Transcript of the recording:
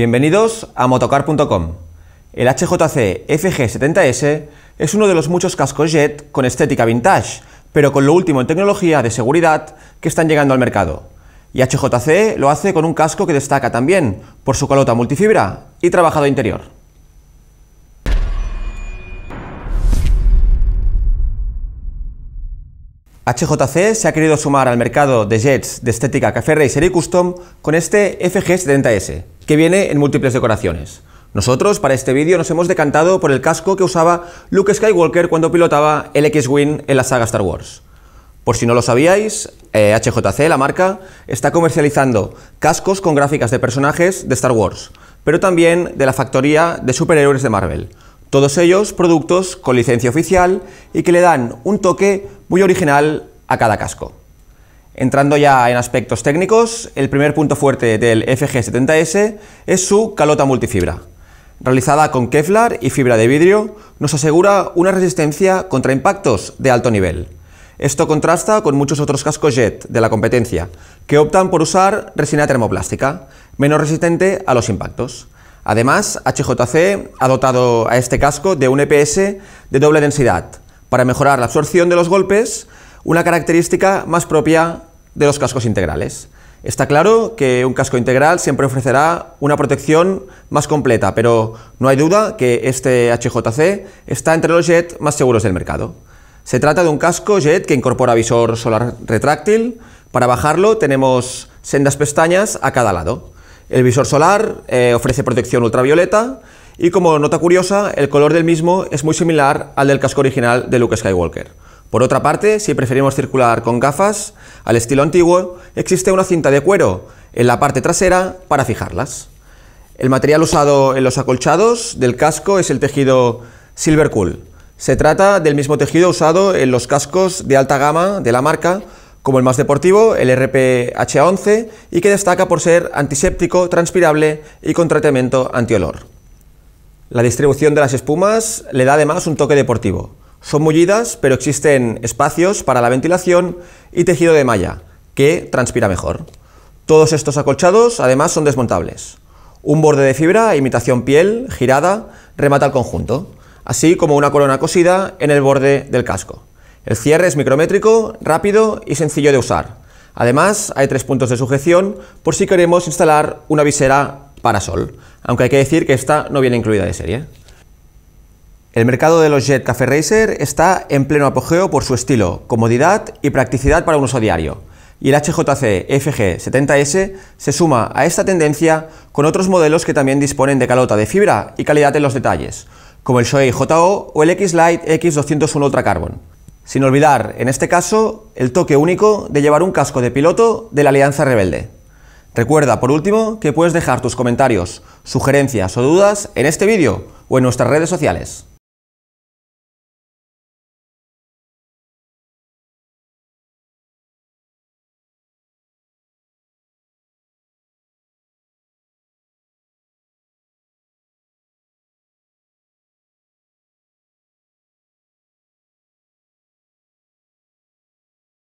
Bienvenidos a motocar.com. El HJC FG70S es uno de los muchos cascos jet con estética vintage, pero con lo último en tecnología de seguridad que están llegando al mercado. Y HJC lo hace con un casco que destaca también por su calota multifibra y trabajado interior. HJC se ha querido sumar al mercado de jets de estética Café Racer y Custom con este FG70S, que viene en múltiples decoraciones. Nosotros, para este vídeo, nos hemos decantado por el casco que usaba Luke Skywalker cuando pilotaba el X-Wing en la saga Star Wars. Por si no lo sabíais, HJC, eh, la marca, está comercializando cascos con gráficas de personajes de Star Wars, pero también de la factoría de superhéroes de Marvel. Todos ellos productos con licencia oficial y que le dan un toque muy original a cada casco. Entrando ya en aspectos técnicos, el primer punto fuerte del FG70S es su calota multifibra. Realizada con Kevlar y fibra de vidrio, nos asegura una resistencia contra impactos de alto nivel. Esto contrasta con muchos otros cascos jet de la competencia, que optan por usar resina termoplástica, menos resistente a los impactos. Además, HJC ha dotado a este casco de un EPS de doble densidad, para mejorar la absorción de los golpes una característica más propia de los cascos integrales. Está claro que un casco integral siempre ofrecerá una protección más completa, pero no hay duda que este HJC está entre los jets más seguros del mercado. Se trata de un casco JET que incorpora visor solar retráctil. Para bajarlo tenemos sendas pestañas a cada lado. El visor solar eh, ofrece protección ultravioleta y como nota curiosa, el color del mismo es muy similar al del casco original de Luke Skywalker. Por otra parte, si preferimos circular con gafas, al estilo antiguo, existe una cinta de cuero en la parte trasera para fijarlas. El material usado en los acolchados del casco es el tejido Silver Cool. Se trata del mismo tejido usado en los cascos de alta gama de la marca, como el más deportivo, el RPH11, y que destaca por ser antiséptico, transpirable y con tratamiento antiolor. La distribución de las espumas le da además un toque deportivo, son mullidas, pero existen espacios para la ventilación y tejido de malla, que transpira mejor. Todos estos acolchados, además, son desmontables. Un borde de fibra, imitación piel, girada, remata el conjunto, así como una corona cosida en el borde del casco. El cierre es micrométrico, rápido y sencillo de usar. Además, hay tres puntos de sujeción por si queremos instalar una visera parasol, aunque hay que decir que esta no viene incluida de serie. El mercado de los Jet Café Racer está en pleno apogeo por su estilo, comodidad y practicidad para un uso diario. Y el HJC FG70S se suma a esta tendencia con otros modelos que también disponen de calota de fibra y calidad en los detalles, como el Shoei JO o el X-Lite X201 Ultra Carbon. Sin olvidar, en este caso, el toque único de llevar un casco de piloto de la Alianza Rebelde. Recuerda, por último, que puedes dejar tus comentarios, sugerencias o dudas en este vídeo o en nuestras redes sociales.